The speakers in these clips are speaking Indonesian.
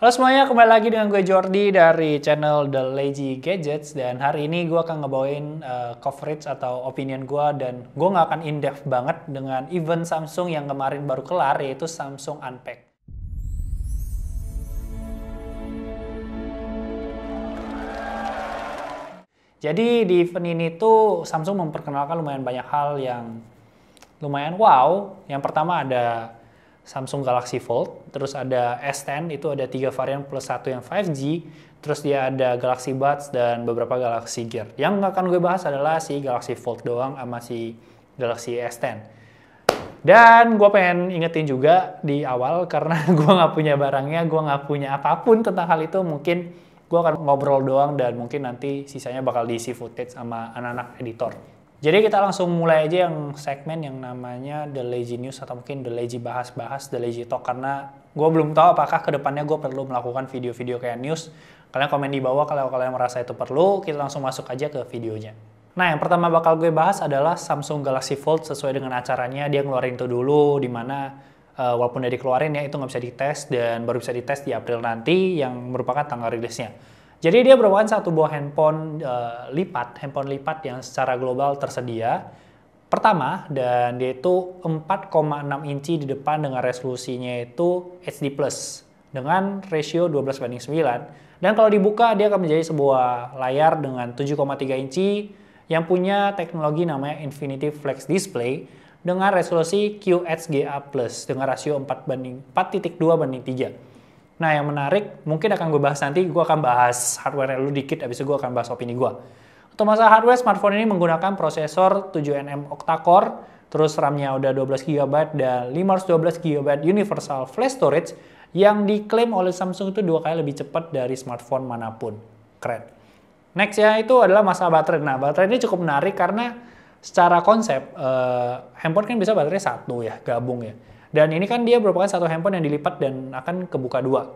Halo semuanya, kembali lagi dengan gue Jordi dari channel The Lazy Gadgets dan hari ini gue akan ngebawain uh, coverage atau opinion gue dan gue nggak akan in-depth banget dengan event Samsung yang kemarin baru kelar yaitu Samsung Unpacked. Jadi di event ini tuh Samsung memperkenalkan lumayan banyak hal yang lumayan wow. Yang pertama ada Samsung Galaxy Fold, terus ada S10 itu ada tiga varian plus satu yang 5G, terus dia ada Galaxy Buds dan beberapa Galaxy Gear. Yang akan gue bahas adalah si Galaxy Fold doang sama si Galaxy S10. Dan gue pengen ingetin juga di awal karena gue nggak punya barangnya, gue nggak punya apapun tentang hal itu mungkin gue akan ngobrol doang dan mungkin nanti sisanya bakal diisi footage sama anak-anak editor. Jadi kita langsung mulai aja yang segmen yang namanya The Lazy News atau mungkin The Lazy Bahas-Bahas, The Lazy Talk karena gue belum tahu apakah kedepannya gue perlu melakukan video-video kayak news. Kalian komen di bawah kalau kalian merasa itu perlu, kita langsung masuk aja ke videonya. Nah yang pertama bakal gue bahas adalah Samsung Galaxy Fold sesuai dengan acaranya dia ngeluarin itu dulu dimana uh, eh, walaupun udah dikeluarin ya itu nggak bisa dites dan baru bisa dites di April nanti yang merupakan tanggal rilisnya. Jadi dia merupakan satu buah handphone uh, lipat, handphone lipat yang secara global tersedia. Pertama, dan dia itu 4,6 inci di depan dengan resolusinya itu HD+, dengan ratio 12 banding 9. Dan kalau dibuka, dia akan menjadi sebuah layar dengan 7,3 inci yang punya teknologi namanya Infinity Flex Display dengan resolusi QHGA+, dengan rasio 4 banding 4.2 banding 3. Nah, yang menarik mungkin akan gue bahas nanti. Gue akan bahas hardware lu dikit, abis itu gue akan bahas opini gue. Untuk masalah hardware, smartphone ini menggunakan prosesor 7nm octa-core, terus RAM-nya udah 12GB dan 512GB universal flash storage yang diklaim oleh Samsung itu dua kali lebih cepat dari smartphone manapun. Keren. Next ya, itu adalah masa baterai. Nah, baterai ini cukup menarik karena secara konsep, uh, handphone kan bisa baterai satu ya, gabung ya. Dan ini kan dia merupakan satu handphone yang dilipat dan akan kebuka dua.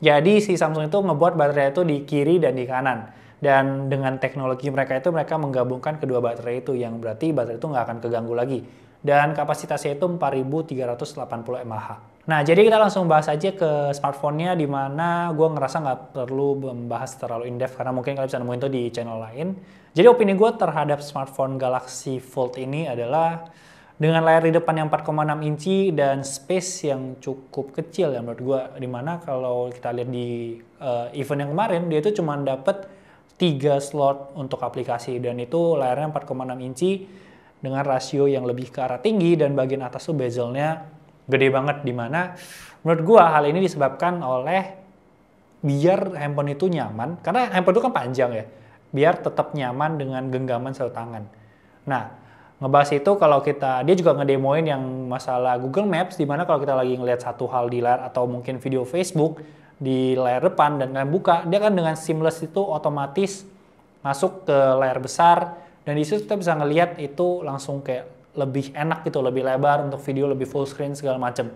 Jadi si Samsung itu ngebuat baterai itu di kiri dan di kanan. Dan dengan teknologi mereka itu mereka menggabungkan kedua baterai itu yang berarti baterai itu nggak akan keganggu lagi. Dan kapasitasnya itu 4.380 mAh. Nah, jadi kita langsung bahas aja ke smartphone-nya di mana gue ngerasa nggak perlu membahas terlalu in-depth karena mungkin kalian bisa nemuin itu di channel lain. Jadi opini gue terhadap smartphone Galaxy Fold ini adalah dengan layar di depan yang 4,6 inci dan space yang cukup kecil ya menurut gue dimana kalau kita lihat di uh, event yang kemarin dia itu cuma dapet 3 slot untuk aplikasi dan itu layarnya 4,6 inci dengan rasio yang lebih ke arah tinggi dan bagian atas tuh bezelnya gede banget dimana menurut gue hal ini disebabkan oleh biar handphone itu nyaman karena handphone itu kan panjang ya biar tetap nyaman dengan genggaman satu tangan nah ngebahas itu kalau kita dia juga ngedemoin yang masalah Google Maps di mana kalau kita lagi ngelihat satu hal di layar atau mungkin video Facebook di layar depan dan kalian buka dia kan dengan seamless itu otomatis masuk ke layar besar dan di situ kita bisa ngelihat itu langsung kayak lebih enak gitu lebih lebar untuk video lebih full screen segala macem.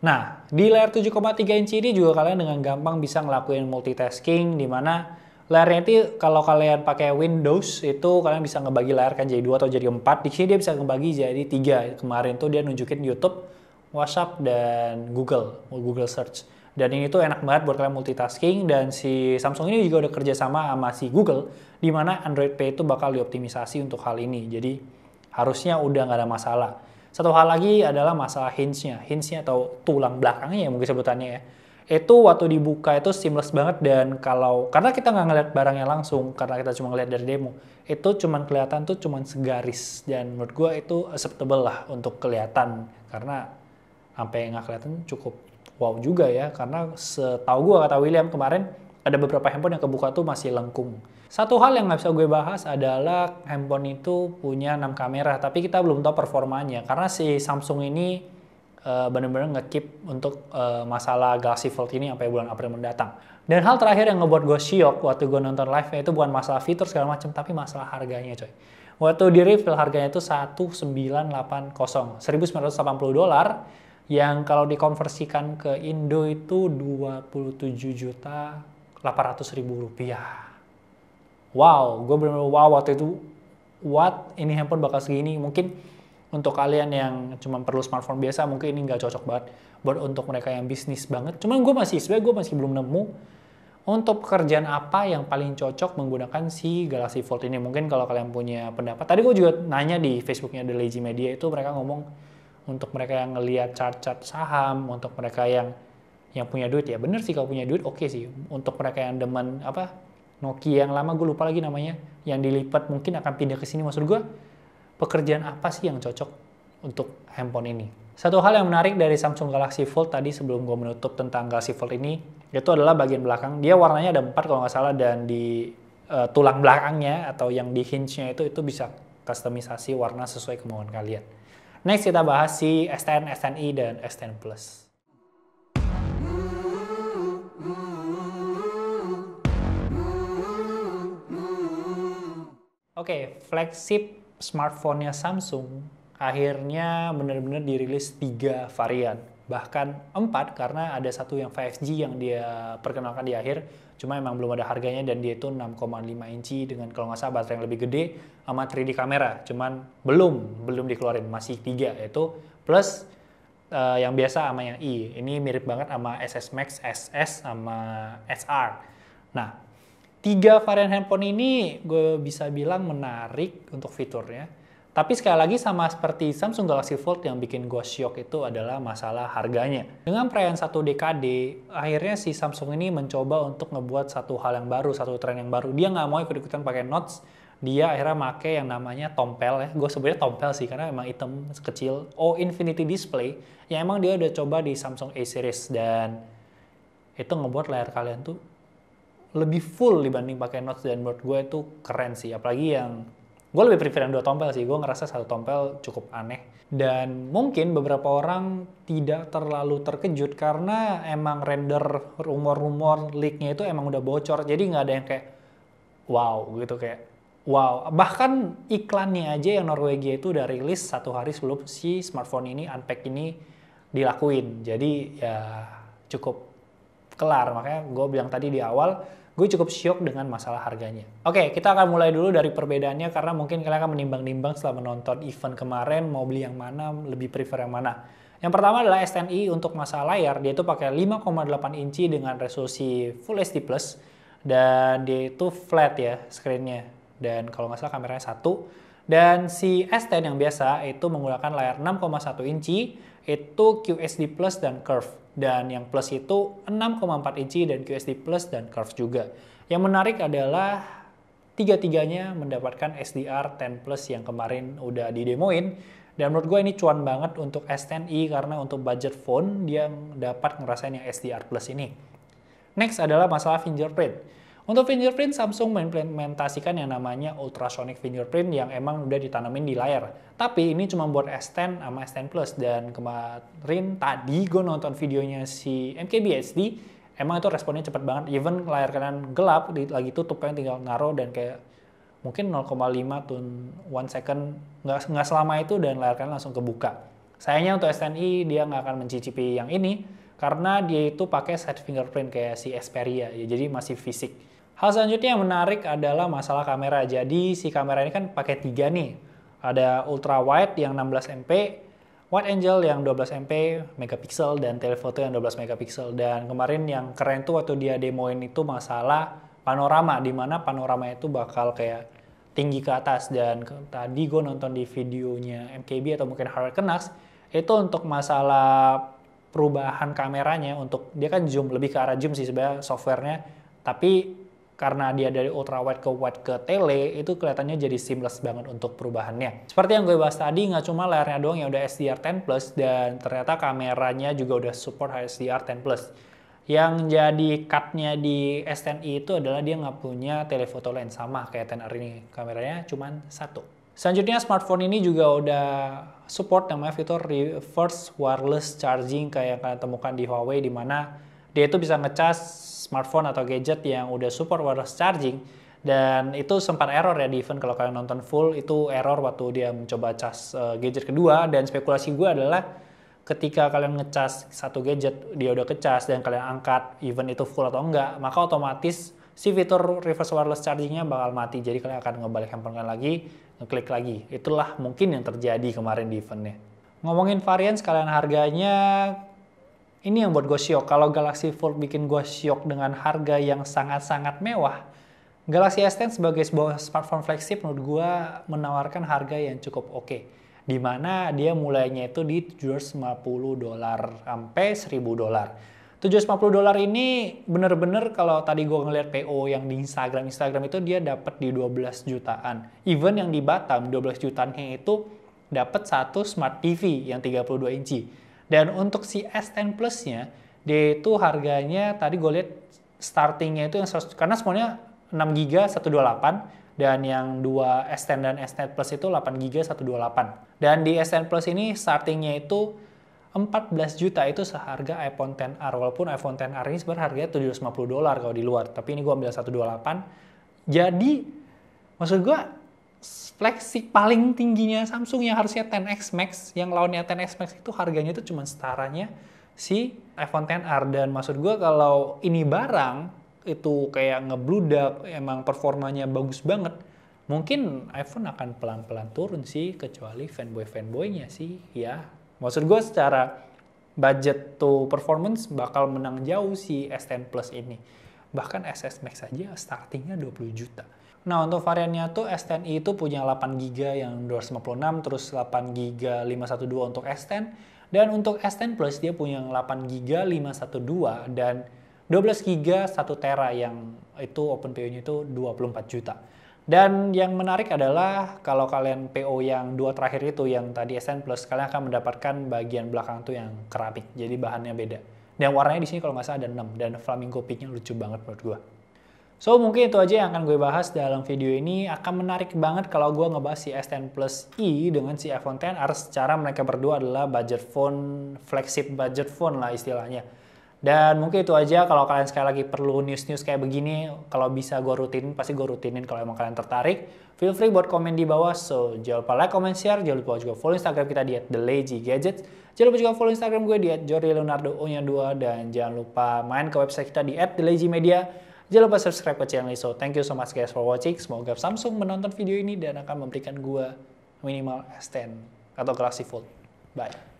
nah di layar 7,3 inci ini juga kalian dengan gampang bisa ngelakuin multitasking di mana Layarnya itu kalau kalian pakai Windows itu kalian bisa ngebagi layar kan jadi dua atau jadi empat. Di sini dia bisa ngebagi jadi tiga. Kemarin tuh dia nunjukin YouTube, WhatsApp dan Google, Google Search. Dan ini tuh enak banget buat kalian multitasking dan si Samsung ini juga udah kerjasama sama si Google di mana Android Pay itu bakal dioptimisasi untuk hal ini. Jadi harusnya udah nggak ada masalah. Satu hal lagi adalah masalah hinge-nya. Hinge-nya atau tulang belakangnya ya mungkin sebutannya ya itu waktu dibuka itu seamless banget dan kalau karena kita nggak ngeliat barangnya langsung karena kita cuma ngeliat dari demo itu cuman kelihatan tuh cuman segaris dan menurut gue itu acceptable lah untuk kelihatan karena sampai nggak kelihatan cukup wow juga ya karena setahu gue kata William kemarin ada beberapa handphone yang kebuka tuh masih lengkung satu hal yang nggak bisa gue bahas adalah handphone itu punya 6 kamera tapi kita belum tahu performanya karena si Samsung ini Eh, benar-benar ngekeep untuk uh, masalah Galaxy Fold ini sampai bulan April mendatang. Dan hal terakhir yang ngebuat gue siok waktu gue nonton live itu bukan masalah fitur segala macam, tapi masalah harganya coy. Waktu di reveal harganya itu 1980, 1980 dolar yang kalau dikonversikan ke Indo itu 27 juta 800 ribu rupiah. Wow, gue bener-bener wow waktu itu, what ini handphone bakal segini? Mungkin untuk kalian yang cuma perlu smartphone biasa mungkin ini nggak cocok banget buat untuk mereka yang bisnis banget cuman gue masih sebenarnya gue masih belum nemu untuk pekerjaan apa yang paling cocok menggunakan si Galaxy Fold ini mungkin kalau kalian punya pendapat tadi gue juga nanya di Facebooknya The Lazy Media itu mereka ngomong untuk mereka yang ngelihat chart-chart saham untuk mereka yang yang punya duit ya bener sih kalau punya duit oke okay sih untuk mereka yang demen apa Nokia yang lama gue lupa lagi namanya yang dilipat mungkin akan pindah ke sini maksud gue pekerjaan apa sih yang cocok untuk handphone ini. Satu hal yang menarik dari Samsung Galaxy Fold tadi sebelum gue menutup tentang Galaxy Fold ini, itu adalah bagian belakang. Dia warnanya ada empat kalau nggak salah dan di uh, tulang belakangnya atau yang di hinge-nya itu itu bisa customisasi warna sesuai kemauan kalian. Next kita bahas si S10, S10i dan S10 Plus. Oke, okay, flagship smartphone-nya Samsung akhirnya benar-benar dirilis tiga varian bahkan empat karena ada satu yang 5G yang dia perkenalkan di akhir cuma emang belum ada harganya dan dia itu 6,5 inci dengan kalau nggak salah baterai yang lebih gede sama 3D kamera cuman belum belum dikeluarin masih tiga yaitu plus uh, yang biasa sama yang i ini mirip banget sama SS Max SS sama SR nah Tiga varian handphone ini gue bisa bilang menarik untuk fiturnya. Tapi sekali lagi sama seperti Samsung Galaxy Fold yang bikin gue shock itu adalah masalah harganya. Dengan perayaan satu dekade, akhirnya si Samsung ini mencoba untuk ngebuat satu hal yang baru, satu tren yang baru. Dia nggak mau ikut-ikutan pakai notes, dia akhirnya make yang namanya tompel ya. Gue sebenarnya tompel sih karena emang item kecil. Oh Infinity Display yang emang dia udah coba di Samsung A Series dan itu ngebuat layar kalian tuh lebih full dibanding pakai notes dan menurut gue itu keren sih apalagi yang gue lebih prefer yang dua tompel sih gue ngerasa satu tompel cukup aneh dan mungkin beberapa orang tidak terlalu terkejut karena emang render rumor-rumor leaknya itu emang udah bocor jadi nggak ada yang kayak wow gitu kayak Wow, bahkan iklannya aja yang Norwegia itu udah rilis satu hari sebelum si smartphone ini, unpack ini dilakuin. Jadi ya cukup kelar. Makanya gue bilang tadi di awal, gue cukup syok dengan masalah harganya. Oke, okay, kita akan mulai dulu dari perbedaannya karena mungkin kalian akan menimbang-nimbang setelah menonton event kemarin mau beli yang mana, lebih prefer yang mana. Yang pertama adalah STNI untuk masalah layar, dia itu pakai 5,8 inci dengan resolusi Full HD+, dan dia itu flat ya screennya. Dan kalau nggak salah kameranya satu. Dan si S10 yang biasa itu menggunakan layar 6,1 inci, itu QHD Plus dan Curve dan yang plus itu 6,4 inci dan QSD Plus dan Curve juga. Yang menarik adalah tiga-tiganya mendapatkan SDR 10 Plus yang kemarin udah didemoin dan menurut gue ini cuan banget untuk S10i karena untuk budget phone dia dapat ngerasain yang SDR Plus ini. Next adalah masalah fingerprint. Untuk fingerprint, Samsung mengimplementasikan yang namanya ultrasonic fingerprint yang emang udah ditanamin di layar. Tapi ini cuma buat S10 sama S10 Plus dan kemarin tadi gue nonton videonya si MKBHD, emang itu responnya cepet banget. Even layar kanan gelap, lagi tutup kan tinggal naruh dan kayak mungkin 0,5 to 1 second nggak, nggak selama itu dan layar kanan langsung kebuka. Sayangnya untuk STNI dia nggak akan mencicipi yang ini karena dia itu pakai side fingerprint kayak si Xperia ya, jadi masih fisik. Hal selanjutnya yang menarik adalah masalah kamera. Jadi si kamera ini kan pakai tiga nih. Ada ultra wide yang 16 MP, wide angle yang 12 MP megapiksel dan telephoto yang 12 megapiksel. Dan kemarin yang keren tuh waktu dia demoin itu masalah panorama di mana panorama itu bakal kayak tinggi ke atas dan tadi gue nonton di videonya MKB atau mungkin Harvard Knox itu untuk masalah perubahan kameranya untuk dia kan zoom lebih ke arah zoom sih sebenarnya softwarenya tapi karena dia dari ultra wide ke wide ke tele itu kelihatannya jadi seamless banget untuk perubahannya. Seperti yang gue bahas tadi nggak cuma layarnya doang yang udah hdr 10 dan ternyata kameranya juga udah support HDR10 Yang jadi cutnya di s 10 e itu adalah dia nggak punya telephoto lens sama kayak 10 ini. Kameranya cuman satu. Selanjutnya smartphone ini juga udah support namanya fitur reverse wireless charging kayak yang kalian temukan di Huawei di mana dia itu bisa ngecas smartphone atau gadget yang udah support wireless charging dan itu sempat error ya di event kalau kalian nonton full itu error waktu dia mencoba cas uh, gadget kedua dan spekulasi gue adalah ketika kalian ngecas satu gadget dia udah kecas dan kalian angkat event itu full atau enggak maka otomatis si fitur reverse wireless chargingnya bakal mati jadi kalian akan ngebalik handphone kalian lagi ngeklik lagi itulah mungkin yang terjadi kemarin di eventnya ngomongin varian sekalian harganya ini yang buat gue syok. Kalau Galaxy Fold bikin gue syok dengan harga yang sangat-sangat mewah, Galaxy S10 sebagai sebuah smartphone flagship menurut gue menawarkan harga yang cukup oke. Okay. Di dia mulainya itu di 750 dolar sampai 1000 dolar. 750 dolar ini bener-bener kalau tadi gue ngeliat PO yang di Instagram Instagram itu dia dapat di 12 jutaan. Even yang di Batam 12 jutaan itu dapat satu smart TV yang 32 inci. Dan untuk si S10 Plus-nya, dia itu harganya tadi gue lihat startingnya itu yang 100, karena semuanya 6 GB 128 dan yang dua S10 dan S10 Plus itu 8 GB 128. Dan di S10 Plus ini startingnya itu 14 juta itu seharga iPhone 10R walaupun iPhone 10R ini sebenarnya harganya 750 dolar kalau di luar tapi ini gue ambil 128 jadi maksud gue flagship paling tingginya Samsung yang harusnya 10X Max, yang lawannya 10X Max itu harganya itu cuma setaranya si iPhone XR. Dan maksud gue kalau ini barang itu kayak ngebludak, emang performanya bagus banget, mungkin iPhone akan pelan-pelan turun sih, kecuali fanboy-fanboynya sih, ya. Maksud gue secara budget to performance bakal menang jauh si S10 Plus ini. Bahkan SS Max saja startingnya 20 juta Nah, untuk variannya tuh s 10 itu punya 8 GB yang 256, terus 8 GB 512 untuk S10. Dan untuk S10 Plus dia punya 8 GB 512 dan 12 GB 1 tera yang itu Open po nya itu 24 juta. Dan yang menarik adalah kalau kalian PO yang dua terakhir itu yang tadi S10 Plus kalian akan mendapatkan bagian belakang tuh yang keramik. Jadi bahannya beda. Dan warnanya di sini kalau nggak salah ada 6 dan flamingo pinknya lucu banget menurut gua. So mungkin itu aja yang akan gue bahas dalam video ini. Akan menarik banget kalau gue ngebahas si S10 Plus E dengan si iPhone XR secara mereka berdua adalah budget phone, flagship budget phone lah istilahnya. Dan mungkin itu aja kalau kalian sekali lagi perlu news-news kayak begini, kalau bisa gue rutinin, pasti gue rutinin kalau emang kalian tertarik. Feel free buat komen di bawah, so jangan lupa like, comment, share, jangan lupa juga follow Instagram kita di @thelazygadgets. Jangan lupa juga follow Instagram gue di @jorylonardo nya 2 dan jangan lupa main ke website kita di @thelazymedia Jangan lupa subscribe ke channel ISO. thank you so much guys for watching. Semoga Samsung menonton video ini dan akan memberikan gua minimal S10 atau Galaxy Fold. Bye.